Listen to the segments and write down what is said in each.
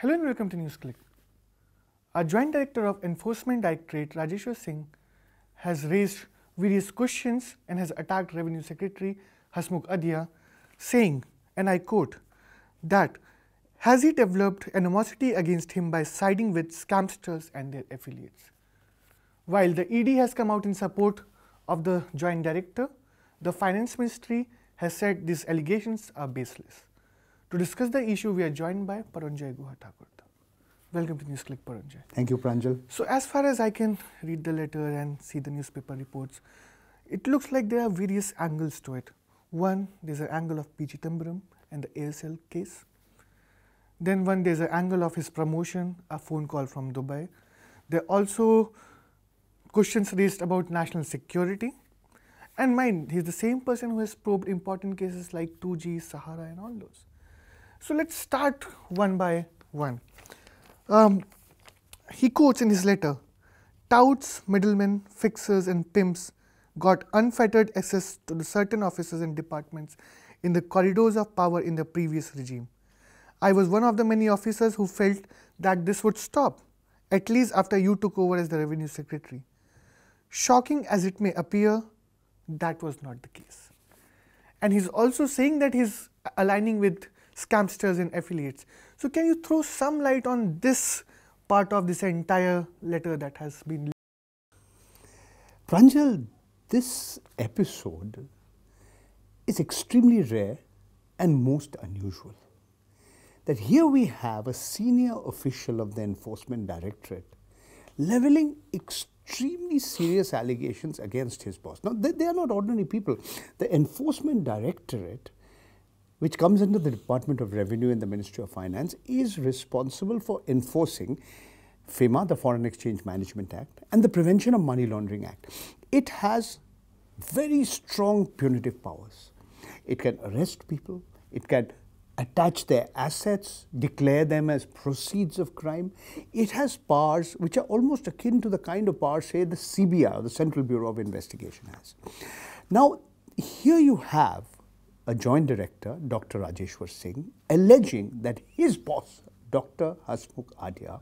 Hello and welcome to NewsClick. Our Joint Director of Enforcement Directorate, Rajeshwar Singh, has raised various questions and has attacked Revenue Secretary Hasmukh Adia, saying, and I quote, that has he developed animosity against him by siding with scamsters and their affiliates? While the ED has come out in support of the Joint Director, the Finance Ministry has said these allegations are baseless. To discuss the issue, we are joined by Paranjay Guha Thakurta. Welcome to NewsClick, Paranjay. Thank you, Pranjal. So, as far as I can read the letter and see the newspaper reports, it looks like there are various angles to it. One, there's an angle of P G Chittambaram and the ASL case. Then one, there's an angle of his promotion, a phone call from Dubai. There are also questions raised about national security. And mind, he's the same person who has probed important cases like 2G, Sahara and all those. So let's start one by one. Um, he quotes in his letter, touts, middlemen, fixers and pimps got unfettered access to the certain offices and departments in the corridors of power in the previous regime. I was one of the many officers who felt that this would stop, at least after you took over as the revenue secretary. Shocking as it may appear, that was not the case. And he's also saying that he's aligning with scamsters and affiliates. So can you throw some light on this part of this entire letter that has been Pranjal, this episode is extremely rare and most unusual. That here we have a senior official of the Enforcement Directorate leveling extremely serious allegations against his boss. Now, they, they are not ordinary people. The Enforcement Directorate which comes under the Department of Revenue and the Ministry of Finance, is responsible for enforcing FEMA, the Foreign Exchange Management Act, and the Prevention of Money Laundering Act. It has very strong punitive powers. It can arrest people, it can attach their assets, declare them as proceeds of crime. It has powers which are almost akin to the kind of powers, say, the CBI, the Central Bureau of Investigation has. Now, here you have a joint director, Dr. Rajeshwar Singh, alleging that his boss, Dr. Hasmukh Adia,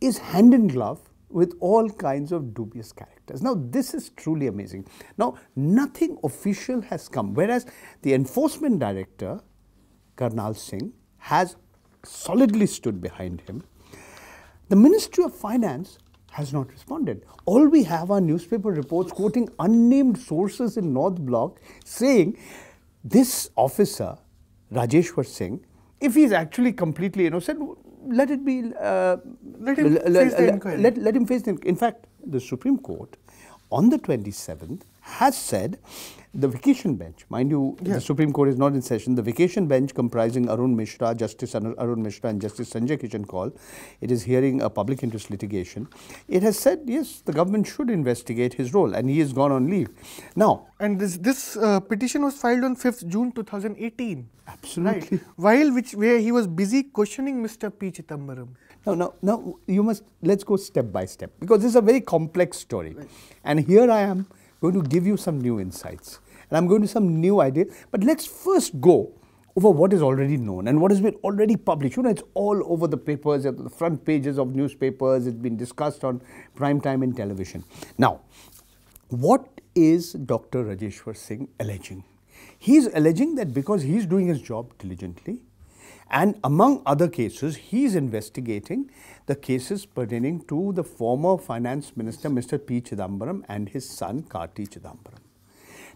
is hand in glove with all kinds of dubious characters. Now, this is truly amazing. Now, nothing official has come, whereas the enforcement director, Karnal Singh, has solidly stood behind him. The Ministry of Finance has not responded. All we have are newspaper reports quoting unnamed sources in North Block saying this officer, Rajeshwar Singh, if he's actually completely innocent, let it be. Uh, let, him let, let, let him face the inquiry. In fact, the Supreme Court on the 27th has said the vacation bench, mind you, the Supreme Court is not in session. The vacation bench comprising Arun Mishra, Justice Arun Mishra and Justice Sanjay Kishan Kaul, it is hearing a public interest litigation. It has said, yes, the government should investigate his role and he has gone on leave. Now... And this, this uh, petition was filed on 5th June 2018. Absolutely. Right? While which, where he was busy questioning Mr. P. Chitambaram. Now, now, now, you must, let's go step by step because this is a very complex story. Right. And here I am going to give you some new insights. And I'm going to some new ideas. But let's first go over what is already known and what has been already published. You know, it's all over the papers, at the front pages of newspapers. It's been discussed on prime time in television. Now, what is Dr. Rajeshwar Singh alleging? He's alleging that because he's doing his job diligently, and among other cases, he is investigating the cases pertaining to the former finance minister, Mr. P. Chidambaram and his son, Karti Chidambaram.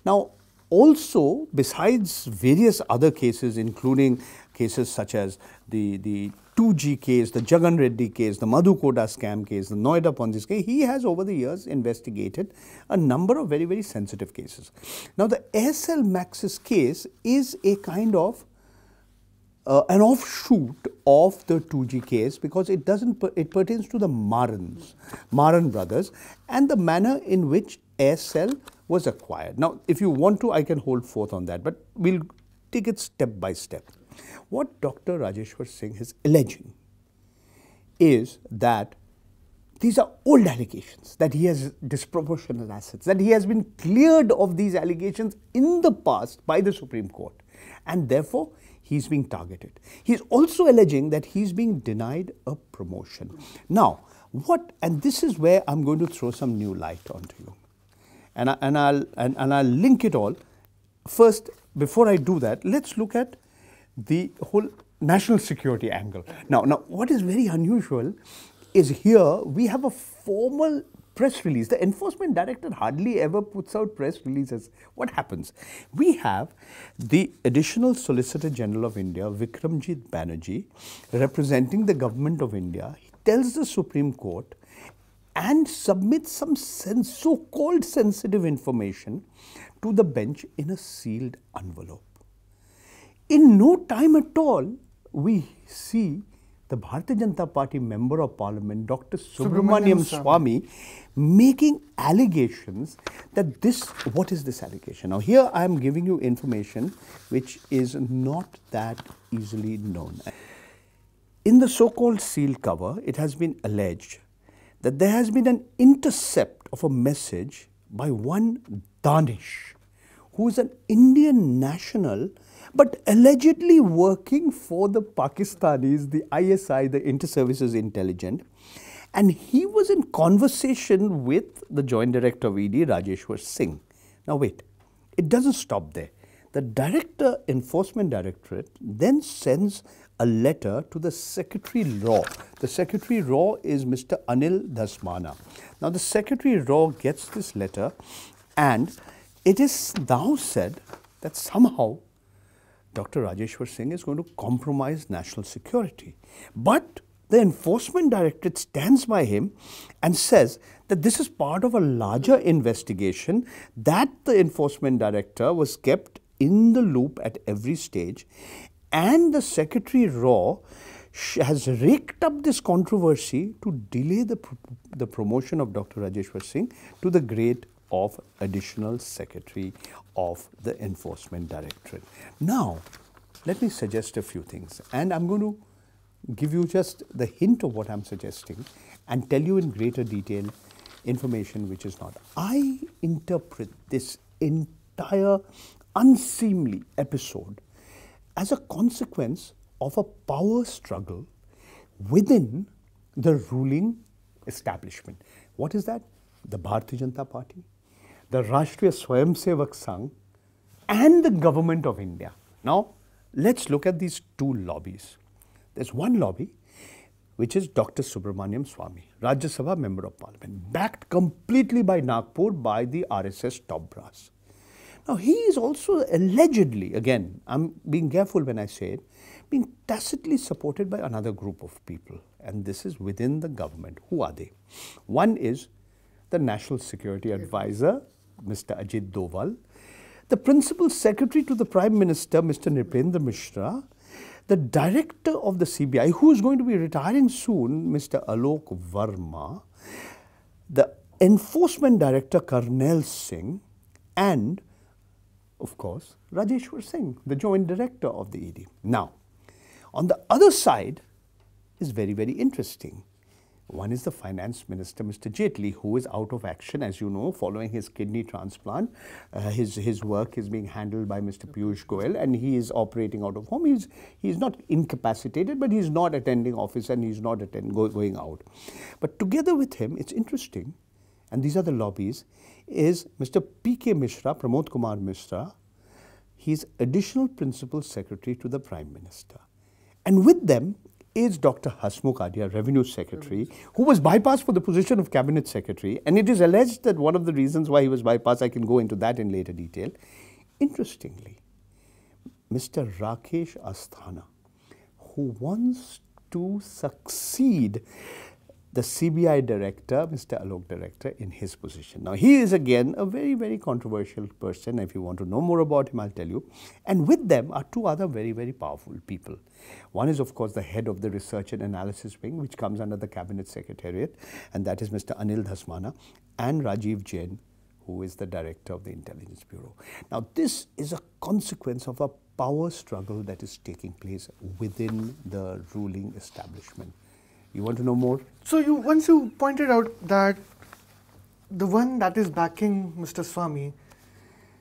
Now, also, besides various other cases, including cases such as the, the 2G case, the Jagan Reddy case, the Madhukoda scam case, the Noida Ponzi case, he has over the years investigated a number of very, very sensitive cases. Now, the ASL Maxis case is a kind of uh, an offshoot of the 2G case because it doesn't per it pertains to the Marans, Maran brothers, and the manner in which Aircel was acquired. Now, if you want to, I can hold forth on that, but we'll take it step by step. What Dr. Rajeshwar Singh is alleging is that these are old allegations that he has disproportionate assets, that he has been cleared of these allegations in the past by the Supreme Court, and therefore he's being targeted. He's also alleging that he's being denied a promotion. Now, what, and this is where I'm going to throw some new light onto you. And, I, and, I'll, and, and I'll link it all. First, before I do that, let's look at the whole national security angle. Now, now what is very unusual is here we have a formal press release. The enforcement director hardly ever puts out press releases. What happens? We have the additional Solicitor General of India, Vikramjit Banerjee, representing the government of India. He tells the Supreme Court and submits some so called sensitive information to the bench in a sealed envelope. In no time at all, we see the Bharatiya Janata Party member of parliament, Dr. Subramaniam, Swamy, making allegations that this, what is this allegation? Now, here I am giving you information which is not that easily known. In the so called seal cover, it has been alleged that there has been an intercept of a message by one Danish, who is an Indian national but allegedly working for the Pakistanis, the ISI, the Inter Services Intelligence. And he was in conversation with the Joint Director of ED, Rajeshwar Singh. Now, wait, it doesn't stop there. The Director, Enforcement Directorate, then sends a letter to the Secretary Raw. The Secretary Raw is Mr. Anil Dasmana. Now, the Secretary Raw gets this letter, and it is now said that somehow Dr. Rajeshwar Singh is going to compromise national security. But the enforcement directorate stands by him and says that this is part of a larger investigation that the enforcement director was kept in the loop at every stage and the secretary raw has raked up this controversy to delay the, pr the promotion of Dr. Rajeshwar Singh to the great of Additional Secretary of the Enforcement Directorate. Now, let me suggest a few things and I'm going to give you just the hint of what I'm suggesting and tell you in greater detail information which is not. I interpret this entire unseemly episode as a consequence of a power struggle within the ruling establishment. What is that? The Bharatiya Janata Party, the Rashtriya Swayamsevak Sangh and the government of India. Now, let's look at these two lobbies. There's one lobby which is Dr. Subramaniam Swamy, Rajya Sabha Member of Parliament, backed completely by Nagpur by the RSS top brass. Now, he is also allegedly, again, I'm being careful when I say it, being tacitly supported by another group of people. And this is within the government. Who are they? One is the National Security Advisor, Mr. Ajit Doval, the Principal Secretary to the Prime Minister, Mr. Nipendra Mishra, the Director of the CBI, who is going to be retiring soon, Mr. Alok Verma, the Enforcement Director, Karnel Singh, and of course, Rajeshwar Singh, the Joint Director of the ED. Now, on the other side is very, very interesting. One is the finance minister, Mr. Jaitley, who is out of action, as you know, following his kidney transplant. Uh, his his work is being handled by Mr. Piyush Goel, and he is operating out of home. He's he's not incapacitated, but he's not attending office and he's not attend, go, going out. But together with him, it's interesting, and these are the lobbies, is Mr. P.K. Mishra, Pramod Kumar Mishra. He's additional principal secretary to the prime minister. And with them, is Dr. Hasmukh Adia, Revenue Secretary, who was bypassed for the position of Cabinet Secretary. And it is alleged that one of the reasons why he was bypassed, I can go into that in later detail. Interestingly, Mr. Rakesh Asthana, who wants to succeed the CBI director, Mr. Alok Director, in his position. Now, he is again a very, very controversial person. If you want to know more about him, I'll tell you. And with them are two other very, very powerful people. One is, of course, the head of the Research and Analysis Wing, which comes under the Cabinet Secretariat, and that is Mr. Anil Dasmana, and Rajiv Jain, who is the director of the Intelligence Bureau. Now, this is a consequence of a power struggle that is taking place within the ruling establishment. You want to know more? So you once you pointed out that the one that is backing Mr. Swami,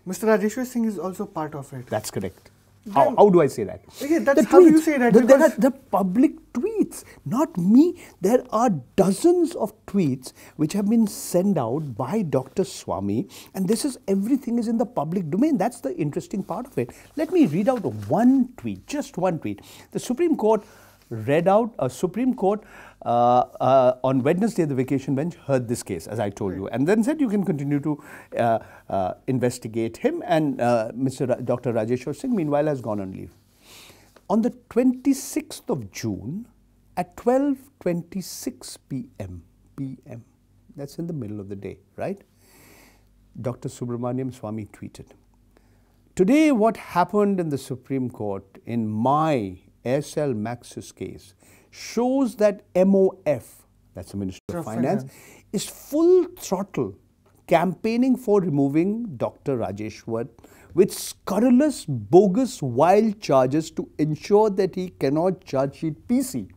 Mr. Rajeshwar Singh is also part of it. That's correct. How, how, do I say that? Yeah, that's the how tweets. you say that. The, there are the public tweets, not me. There are dozens of tweets which have been sent out by Dr. Swami, and this is everything is in the public domain. That's the interesting part of it. Let me read out one tweet, just one tweet. The Supreme Court read out a Supreme Court uh, uh, on Wednesday, the vacation bench heard this case, as I told you, and then said you can continue to uh, uh investigate him. And uh, Mr. Ra Dr. Rajesh Singh, meanwhile, has gone on leave. On the 26th of June at 12:26 p.m. p.m. That's in the middle of the day, right? Dr. Subramaniam Swamy tweeted, "Today, what happened in the Supreme Court, in my ASL Max's case shows that MOF, that's the Ministry of, Finance, Finance, is full throttle campaigning for removing Dr. Rajeshwar with scurrilous, bogus, wild charges to ensure that he cannot charge sheet PC.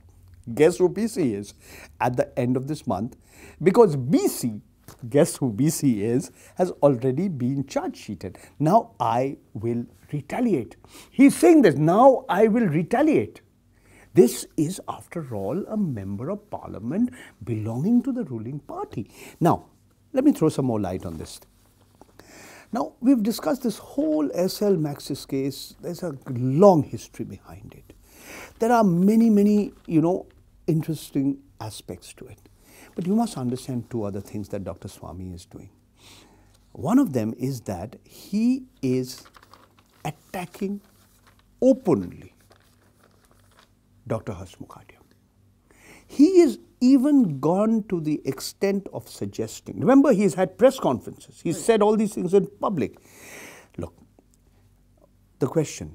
Guess who PC is at the end of this month? Because BC guess who BC is, has already been charge sheeted. Now I will retaliate. He's saying this, now I will retaliate. This is, after all, a member of parliament belonging to the ruling party. Now, let me throw some more light on this. Now, we've discussed this whole SL Maxis case. There's a long history behind it. There are many, many, you know, interesting aspects to it. But you must understand two other things that Dr. Swami is doing. One of them is that he is attacking openly Dr. Harsh Mukherjee. He has even gone to the extent of suggesting. Remember, he's had press conferences. He's said all these things in public. Look, the question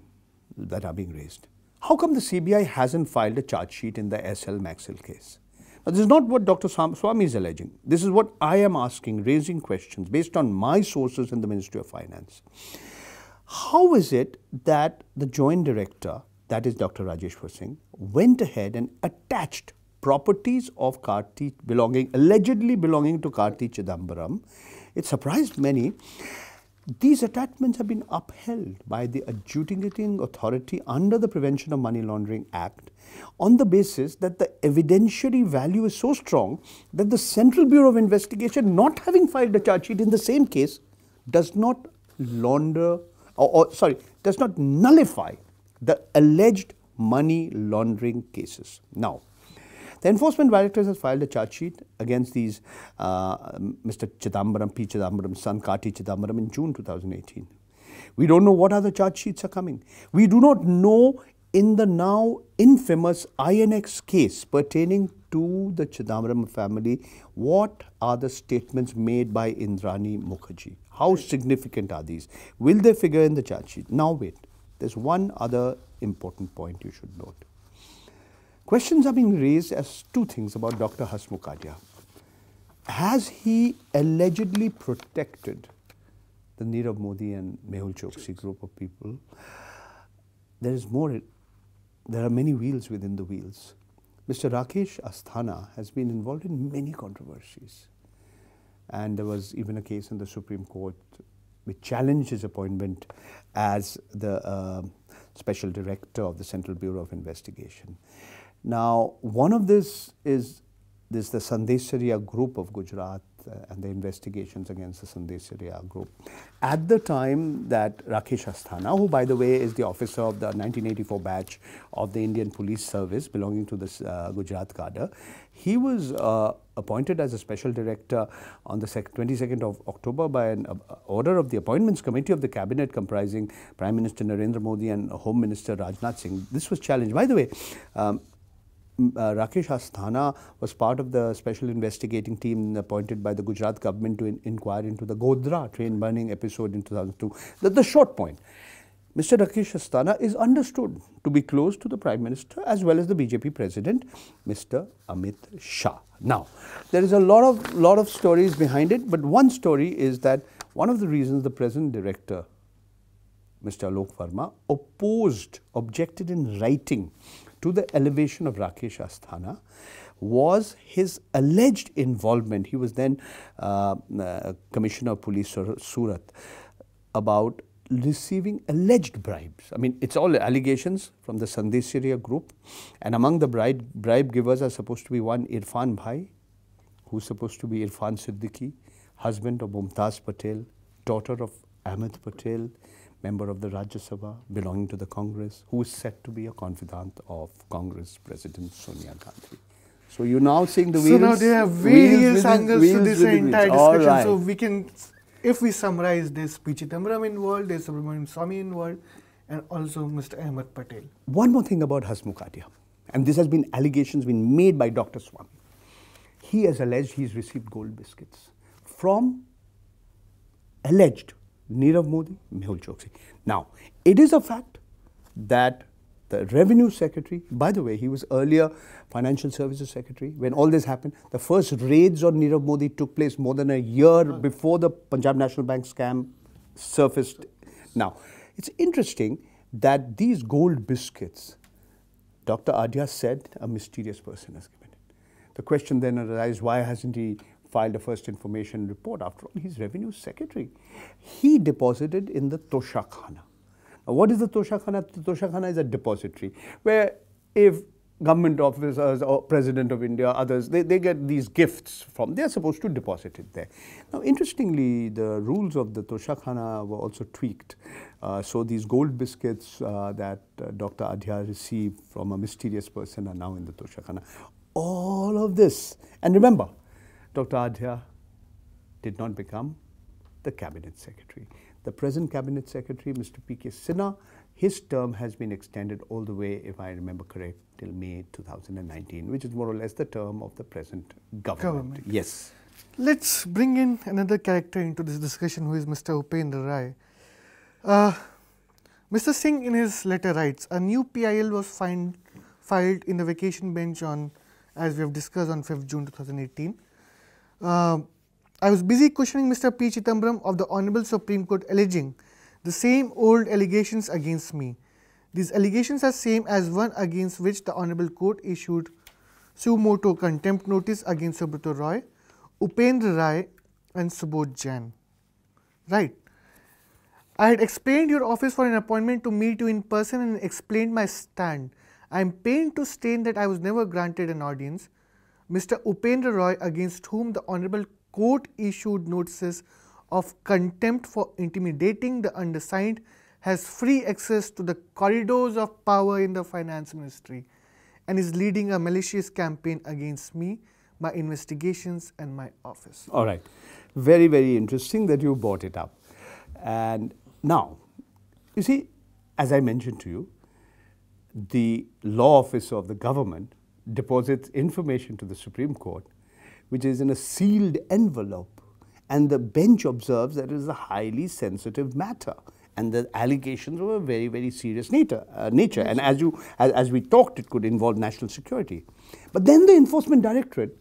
that are being raised, how come the CBI hasn't filed a charge sheet in the SL Maxwell case? Now, this is not what Dr. Swami is alleging. This is what I am asking, raising questions based on my sources in the Ministry of Finance. How is it that the joint director, that is Dr. Rajeshwar Singh, went ahead and attached properties of Karti belonging, allegedly belonging to Karti Chidambaram? It surprised many. These attachments have been upheld by the adjudicating authority under the Prevention of Money Laundering Act on the basis that the evidentiary value is so strong that the Central Bureau of Investigation, not having filed a charge sheet in the same case, does not launder or, or sorry, does not nullify the alleged money laundering cases. Now, the enforcement directorate has filed a charge sheet against these uh, Mr. Chidambaram, P. Chidambaram, son, Kati Chidambaram, in June 2018. We don't know what other charge sheets are coming. We do not know in the now infamous INX case pertaining to the Chidambaram family, what are the statements made by Indrani Mukherjee? How significant are these? Will they figure in the charge sheet? Now wait, there's one other important point you should note. Questions are being raised as two things about Dr. Hasmukhadia. Has he allegedly protected the Nirav Modi and Mehul Choksi group of people? There is more, there are many wheels within the wheels. Mr. Rakesh Asthana has been involved in many controversies. And there was even a case in the Supreme Court which challenged his appointment as the uh, special director of the Central Bureau of Investigation. Now, one of this is this the Sandeshariya group of Gujarat uh, and the investigations against the Sandeshariya group. At the time that Rakesh Asthana, who by the way is the officer of the 1984 batch of the Indian Police Service belonging to this uh, Gujarat cadre, he was uh, appointed as a special director on the 22nd of October by an uh, order of the Appointments Committee of the Cabinet comprising Prime Minister Narendra Modi and Home Minister Rajnath Singh. This was challenged. By the way, um, uh, Rakesh Asthana was part of the special investigating team appointed by the Gujarat government to in inquire into the Godhra train burning episode in 2002. That's the short point. Mr. Rakesh Asthana is understood to be close to the Prime Minister as well as the BJP President, Mr. Amit Shah. Now, there is a lot of, lot of stories behind it, but one story is that one of the reasons the present director, Mr. Alok Verma, opposed, objected in writing to the elevation of Rakesh Asthana was his alleged involvement. He was then uh, uh, Commissioner of Police Surat about receiving alleged bribes. I mean, it's all allegations from the Sandeshiriya group. And among the bribe, bribe givers are supposed to be one Irfan Bhai, who's supposed to be Irfan Siddiqui, husband of Mumtaz Patel, daughter of Ahmed Patel, member of the Rajya Sabha belonging to the Congress, who is said to be a confidant of Congress President Sonia Gandhi. So you're now seeing the wheels. So now there are various angles within, to this entire discussion. Right. So we can, if we summarize, there's P. involved, there's Subramaniam Swamy involved, and also Mr. Ahmed Patel. One more thing about Hasmukhatia, and this has been allegations been made by Dr. Swami. He has alleged he's received gold biscuits from alleged Nirav Modi, Mehul Choksi. Now, it is a fact that the revenue secretary, by the way, he was earlier financial services secretary. When all this happened, the first raids on Nirav Modi took place more than a year before the Punjab National Bank scam surfaced. Now, it's interesting that these gold biscuits, Dr. Adya said a mysterious person has given it. The question then arises why hasn't he filed a first information report. After all, he's revenue secretary. He deposited in the Toshakhana. Now, what is the Toshakhana? The Toshakhana is a depository where if government officers or president of India, others, they, they get these gifts from, they're supposed to deposit it there. Now, interestingly, the rules of the Toshakhana were also tweaked. Uh, so these gold biscuits uh, that uh, Dr. Adhya received from a mysterious person are now in the Toshakhana. All of this, and remember, Dr. Adhya did not become the cabinet secretary. The present cabinet secretary, Mr. P.K. Sinha, his term has been extended all the way, if I remember correct, till May 2019, which is more or less the term of the present government. government. Yes. Let's bring in another character into this discussion, who is Mr. Upendra Rai. Uh, Mr. Singh, in his letter, writes a new PIL was find, filed in the vacation bench on, as we have discussed, on 5th June 2018. Um, I was busy questioning Mr. P. Chitambram of the Honorable Supreme Court alleging the same old allegations against me. These allegations are same as one against which the Honorable Court issued sumoto contempt notice against Subrato Roy, Upendra Rai and Subodh Jain. Right. I had explained your office for an appointment to meet you in person and explained my stand. I am pained to state that I was never granted an audience. Mr. Upendra Roy against whom the Honorable Court issued notices of contempt for intimidating the undersigned has free access to the corridors of power in the finance ministry and is leading a malicious campaign against me, my investigations and my office. All right. Very, very interesting that you brought it up. And now, you see, as I mentioned to you, the law office of the government deposits information to the Supreme Court, which is in a sealed envelope, and the bench observes that it is a highly sensitive matter. And the allegations were very, very serious nature. Uh, nature. And as, you, as, as we talked, it could involve national security. But then the Enforcement Directorate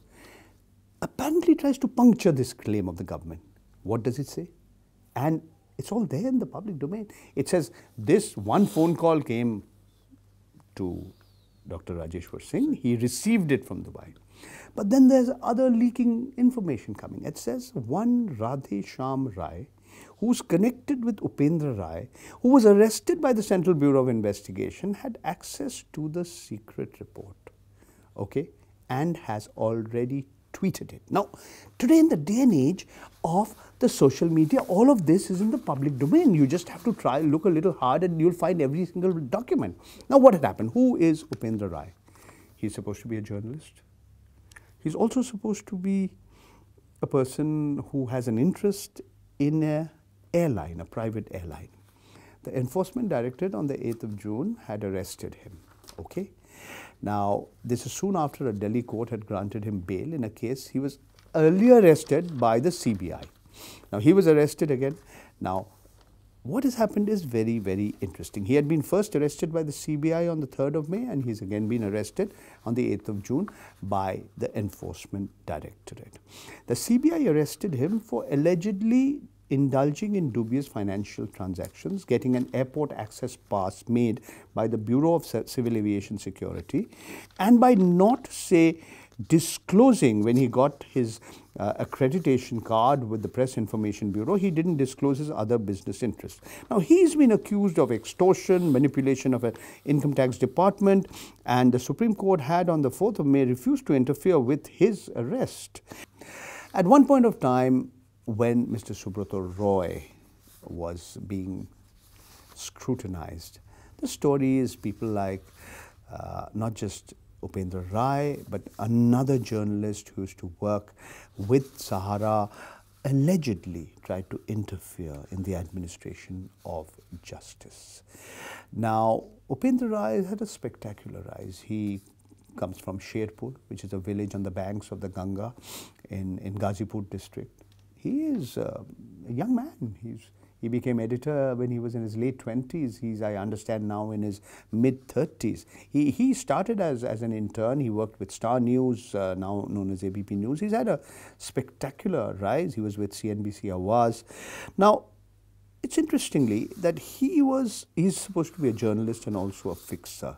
apparently tries to puncture this claim of the government. What does it say? And it's all there in the public domain. It says this one phone call came to Dr. Rajeshwar Singh. He received it from Dubai. But then there's other leaking information coming. It says one Radhe Sham Rai, who's connected with Upendra Rai, who was arrested by the Central Bureau of Investigation, had access to the secret report, okay, and has already tweeted it. Now, today in the day and age of the social media, all of this is in the public domain. You just have to try, look a little hard and you'll find every single document. Now, what had happened? Who is Upendra Rai? He's supposed to be a journalist. He's also supposed to be a person who has an interest in an airline, a private airline. The enforcement directorate on the 8th of June had arrested him. Okay? Now, this is soon after a Delhi court had granted him bail in a case he was earlier arrested by the CBI. Now, he was arrested again. Now, what has happened is very, very interesting. He had been first arrested by the CBI on the 3rd of May and he's again been arrested on the 8th of June by the Enforcement Directorate. The CBI arrested him for allegedly indulging in dubious financial transactions, getting an airport access pass made by the Bureau of Civil Aviation Security, and by not, say, disclosing when he got his uh, accreditation card with the Press Information Bureau, he didn't disclose his other business interests. Now, he's been accused of extortion, manipulation of an income tax department, and the Supreme Court had on the 4th of May refused to interfere with his arrest. At one point of time, when Mr. Subroto Roy was being scrutinized, the story is people like uh, not just Upendra Rai, but another journalist who used to work with Sahara allegedly tried to interfere in the administration of justice. Now, Upendra Rai had a spectacular rise. He comes from Sherpur, which is a village on the banks of the Ganga in, in Ghazipur district he is uh, a young man. He's, he became editor when he was in his late 20s. He's, I understand, now in his mid 30s. He, he started as, as an intern. He worked with Star News, uh, now known as ABP News. He's had a spectacular rise. He was with CNBC Awaz. Now, it's interestingly that he was, he's supposed to be a journalist and also a fixer.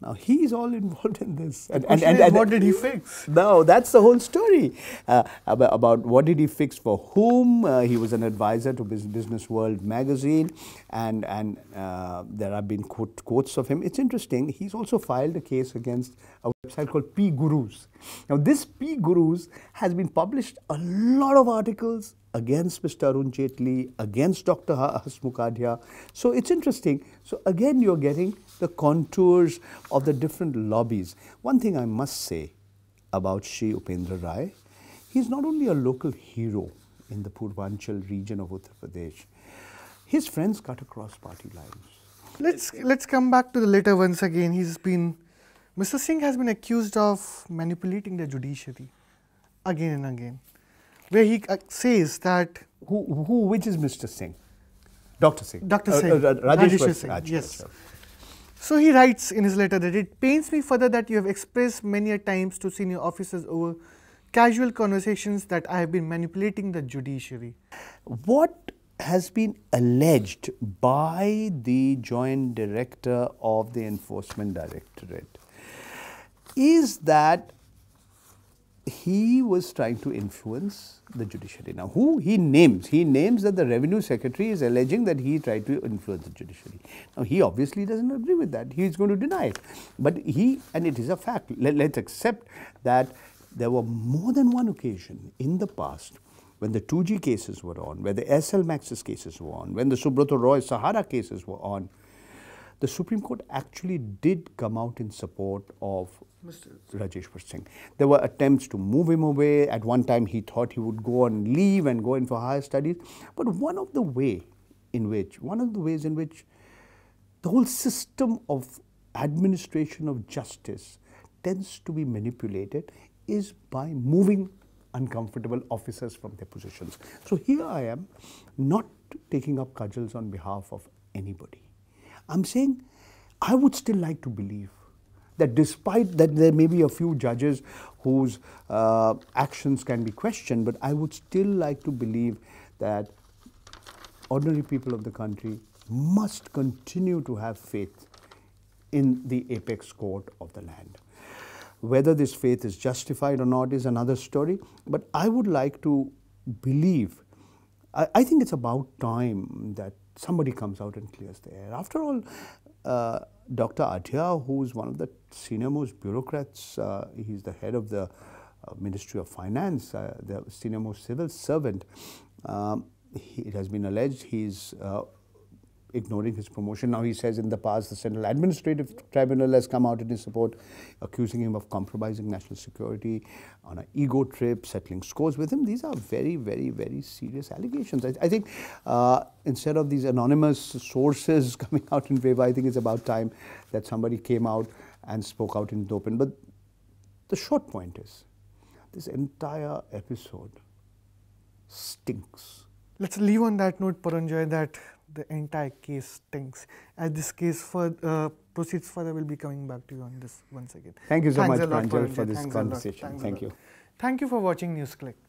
Now he's all involved in this. And, and, and, and what did he fix? No, that's the whole story uh, about, about, what did he fix for whom. Uh, he was an advisor to Business World magazine, and and uh, there have been quote, quotes of him. It's interesting. He's also filed a case against a website called P Gurus. Now this P Gurus has been published a lot of articles against Mr. Arun Jaitley, against Dr. Hasmukadhyay. So it's interesting. So again, you're getting the contours of the different lobbies. One thing I must say about Shri Upendra Rai, he's not only a local hero in the Purvanchal region of Uttar Pradesh, his friends cut across party lines. Let's, let's come back to the letter once again. He's been, Mr. Singh has been accused of manipulating the judiciary again and again where he uh, says that who, who which is Mr. Singh, Doctor Singh, Doctor uh, Singh, uh, uh, Rajesh Singh, yes. So he writes in his letter that it pains me further that you have expressed many a times to senior officers over casual conversations that I have been manipulating the judiciary. What has been alleged by the joint director of the enforcement directorate is that he was trying to influence the judiciary. Now, who he names? He names that the revenue secretary is alleging that he tried to influence the judiciary. Now, he obviously doesn't agree with that. He is going to deny it. But he, and it is a fact, let, us accept that there were more than one occasion in the past when the 2G cases were on, where the SL Maxis cases were on, when the Subroto Roy Sahara cases were on, the Supreme Court actually did come out in support of Mr. Rajeshwar Singh. There were attempts to move him away. At one time, he thought he would go and leave and go in for higher studies. But one of the way in which, one of the ways in which the whole system of administration of justice tends to be manipulated is by moving uncomfortable officers from their positions. So here I am, not taking up cudgels on behalf of anybody. I'm saying I would still like to believe that despite that there may be a few judges whose uh, actions can be questioned, but I would still like to believe that ordinary people of the country must continue to have faith in the apex court of the land. Whether this faith is justified or not is another story, but I would like to believe. I, I think it's about time that somebody comes out and clears the air. After all, uh, Dr. Atiya, who is one of the senior most bureaucrats, uh, he's the head of the uh, Ministry of Finance, uh, the senior most civil servant. Um, he, it has been alleged he's uh, ignoring his promotion. Now he says in the past the Central Administrative Tribunal has come out in his support, accusing him of compromising national security on an ego trip, settling scores with him. These are very, very, very serious allegations. I, I think uh, instead of these anonymous sources coming out in favor, I think it's about time that somebody came out and spoke out in the open. But the short point is, this entire episode stinks. Let's leave on that note, Paranjay, that the entire case stinks. As this case for, uh, proceeds further, we'll be coming back to you on this once again. Thank you so Thanks much, Pranjal, for, for, this Thanks conversation. Thank you. Thank you for watching NewsClick.